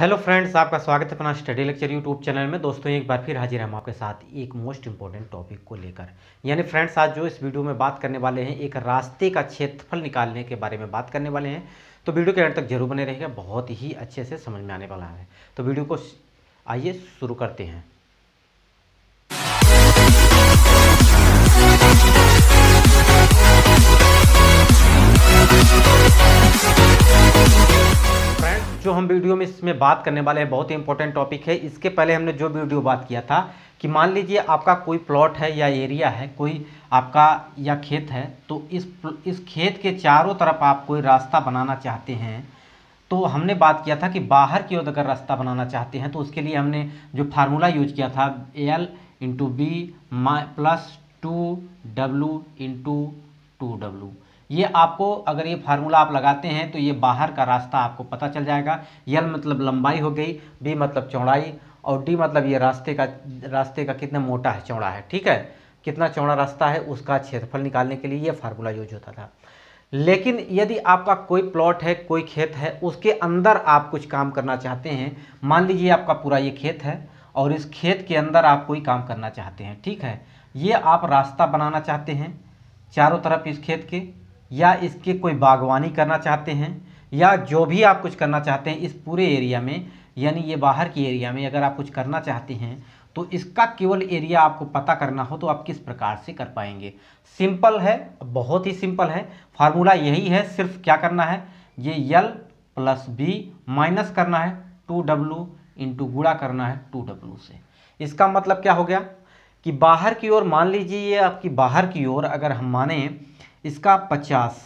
hello friends आपका स्वागत है अपना स्टडी लेक्चर यूट्यूब चैनल में दोस्तों एक बार फिर हाजिर हम आपके साथ एक मोस्ट इंपॉर्टेंट टॉपिक को लेकर यानी फ्रेंड्स आज जो इस वीडियो में बात करने वाले हैं एक रास्ते का क्षेत्रफल निकालने के बारे में बात करने वाले हैं तो वीडियो के अंत तक जरूर बने रहेगा बहुत ही अच्छे से समझ में आने वाला है तो वीडियो को आइए शुरू करते हैं जो हम वीडियो में इसमें बात करने वाले हैं बहुत ही इंपॉर्टेंट टॉपिक है इसके पहले हमने जो वीडियो बात किया था कि मान लीजिए आपका कोई प्लॉट है या एरिया है कोई आपका या खेत है तो इस इस खेत के चारों तरफ आप कोई रास्ता बनाना चाहते हैं तो हमने बात किया था कि बाहर की ओर अगर रास्ता बनाना चाहते हैं तो उसके लिए हमने जो फार्मूला यूज किया था L into B plus two W into two W ये आपको अगर ये फार्मूला आप लगाते हैं तो ये बाहर का रास्ता आपको पता चल जाएगा यल मतलब लंबाई हो गई बी मतलब चौड़ाई और डी मतलब ये रास्ते का रास्ते का कितना मोटा है चौड़ा है ठीक है कितना चौड़ा रास्ता है उसका क्षेत्रफल निकालने के लिए ये फार्मूला यूज होता था लेकिन यदि आपका कोई प्लॉट है कोई खेत है उसके अंदर आप कुछ काम करना चाहते हैं मान लीजिए आपका पूरा ये खेत है और इस खेत के अंदर आप कोई काम करना चाहते हैं ठीक है ये आप रास्ता बनाना चाहते हैं चारों तरफ इस खेत के या इसके कोई बागवानी करना चाहते हैं या जो भी आप कुछ करना चाहते हैं इस पूरे एरिया में यानी ये बाहर की एरिया में अगर आप कुछ करना चाहते हैं तो इसका केवल एरिया आपको पता करना हो तो आप किस प्रकार से कर पाएंगे सिंपल है बहुत ही सिंपल है फार्मूला यही है सिर्फ क्या करना है ये यल प्लस बी माइनस करना है टू डब्लू इंटू गुड़ा करना है टू डब्लू से इसका मतलब क्या हो गया कि बाहर की ओर मान लीजिए ये आपकी बाहर की ओर अगर हम माने इसका पचास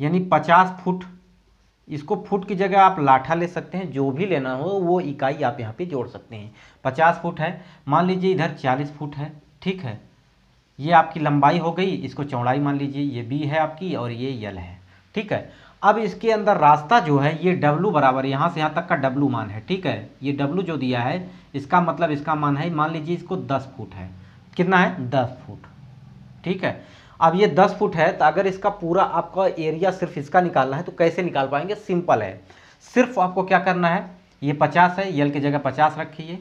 यानी पचास फुट इसको फुट की जगह आप लाठा ले सकते हैं जो भी लेना हो वो इकाई आप यहाँ पे जोड़ सकते हैं पचास फुट है मान लीजिए इधर चालीस फुट है ठीक है ये आपकी लंबाई हो गई इसको चौड़ाई मान लीजिए ये बी है आपकी और ये यल है ठीक है अब इसके अंदर रास्ता जो है ये डब्लू बराबर यहाँ से यहाँ तक का डब्लू मान है ठीक है ये डब्लू जो दिया है इसका मतलब इसका मान है मान लीजिए इसको दस फुट है कितना है दस फुट ठीक है अब ये दस फुट है तो अगर इसका पूरा आपका एरिया सिर्फ इसका निकालना है तो कैसे निकाल पाएंगे सिंपल है सिर्फ आपको क्या करना है ये पचास है यल की जगह पचास रखिए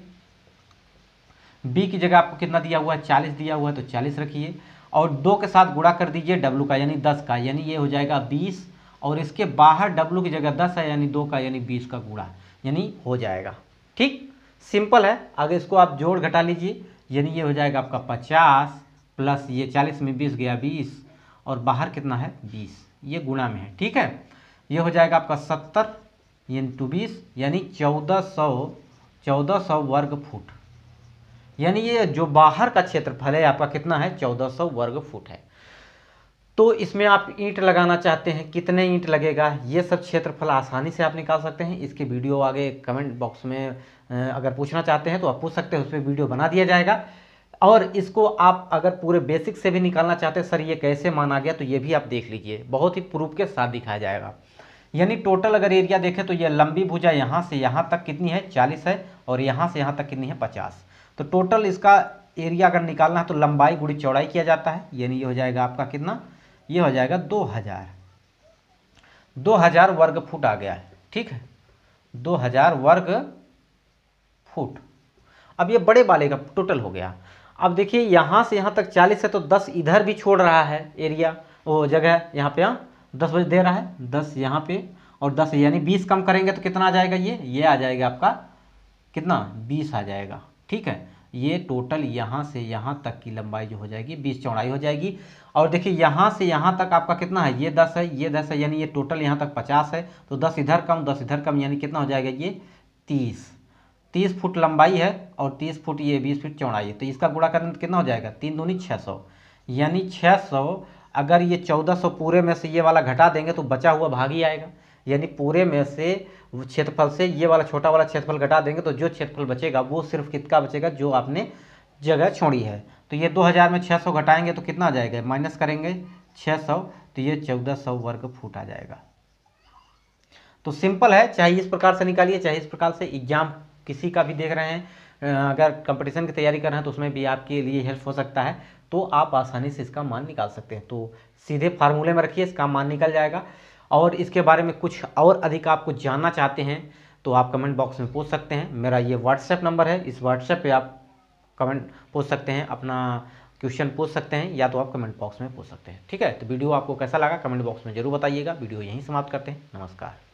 बी की जगह आपको कितना दिया हुआ है चालीस दिया हुआ है तो चालीस रखिए और दो के साथ गुड़ा कर दीजिए डब्लू का यानी दस का यानी ये हो जाएगा बीस और इसके बाहर डब्लू की जगह दस है यानी दो का यानी बीस का गुड़ा यानी हो जाएगा ठीक सिंपल है अगर इसको आप जोड़ घटा लीजिए यानी ये हो जाएगा आपका पचास प्लस ये चालीस में बीस गया बीस और बाहर कितना है बीस ये गुणा में है ठीक है ये हो जाएगा आपका सत्तर इंटू बीस यानी चौदह सौ चौदह सौ वर्ग फुट यानी ये जो बाहर का क्षेत्रफल है आपका कितना है चौदह सौ वर्ग फुट है तो इसमें आप ईंट लगाना चाहते हैं कितने ईंट लगेगा ये सब क्षेत्रफल आसानी से आप निकाल सकते हैं इसके वीडियो आगे कमेंट बॉक्स में अगर पूछना चाहते हैं तो आप पूछ सकते हैं उसमें वीडियो बना दिया जाएगा और इसको आप अगर पूरे बेसिक से भी निकालना चाहते हैं सर ये कैसे माना गया तो ये भी आप देख लीजिए बहुत ही प्रूफ के साथ दिखाया जाएगा यानी टोटल अगर एरिया देखें तो ये लंबी भुजा यहाँ से यहाँ तक कितनी है चालीस है और यहाँ से यहाँ तक कितनी है पचास तो टोटल इसका एरिया अगर निकालना है तो लंबाई गुड़ी चौड़ाई किया जाता है यानी ये हो जाएगा आपका कितना ये हो जाएगा दो हज़ार दो हज़ार वर्ग फुट आ गया है ठीक है दो हज़ार वर्ग फुट अब ये बड़े वाले का टोटल हो गया अब देखिए यहाँ से यहाँ तक चालीस है तो दस इधर भी छोड़ रहा है एरिया वो जगह यहाँ पे हाँ, दस बजे दे रहा है दस यहाँ पे और दस यानी बीस कम करेंगे तो कितना आ जाएगा ये ये आ जाएगा आपका कितना बीस आ जाएगा ठीक है ये टोटल यहाँ से यहाँ तक की लंबाई जो हो जाएगी बीस चौड़ाई हो जाएगी और देखिए यहाँ से यहाँ तक आपका कितना है ये दस है ये दस है यानी ये टोटल यहाँ तक पचास है तो दस इधर कम दस इधर कम यानी कितना हो जाएगा ये तीस तीस फुट लंबाई है और तीस फुट ये बीस फुट चौड़ाई है तो इसका गुड़ा करने कितना हो जाएगा तीन दूनी छः सौ यानी छः सौ अगर ये चौदह सौ पूरे में से ये वाला घटा देंगे तो बचा हुआ भाग ही आएगा यानी पूरे में से क्षेत्रफल से ये वाला छोटा वाला क्षेत्रफल घटा देंगे तो जो क्षेत्रफल बचेगा वो सिर्फ कितना बचेगा जो आपने जगह छोड़ी है तो ये दो में छः घटाएंगे तो कितना आ जाएगा माइनस करेंगे छः तो ये चौदह वर्ग फुट आ जाएगा तो सिंपल है चाहे इस प्रकार से निकालिए चाहे इस प्रकार से एग्जाम किसी का भी देख रहे हैं अगर कंपटीशन की तैयारी कर रहे हैं तो उसमें भी आपके लिए हेल्प हो सकता है तो आप आसानी से इसका मान निकाल सकते हैं तो सीधे फार्मूले में रखिए इसका मान निकल जाएगा और इसके बारे में कुछ और अधिक आपको जानना चाहते हैं तो आप कमेंट बॉक्स में पूछ सकते हैं मेरा ये व्हाट्सएप नंबर है इस व्हाट्सएप पे आप कमेंट पूछ सकते हैं अपना क्वेश्चन पूछ सकते हैं या तो आप कमेंट बॉक्स में पूछ सकते हैं ठीक है तो वीडियो आपको कैसा लगा कमेंट बॉक्स में जरूर बताइएगा वीडियो यहीं समाप्त करते हैं नमस्कार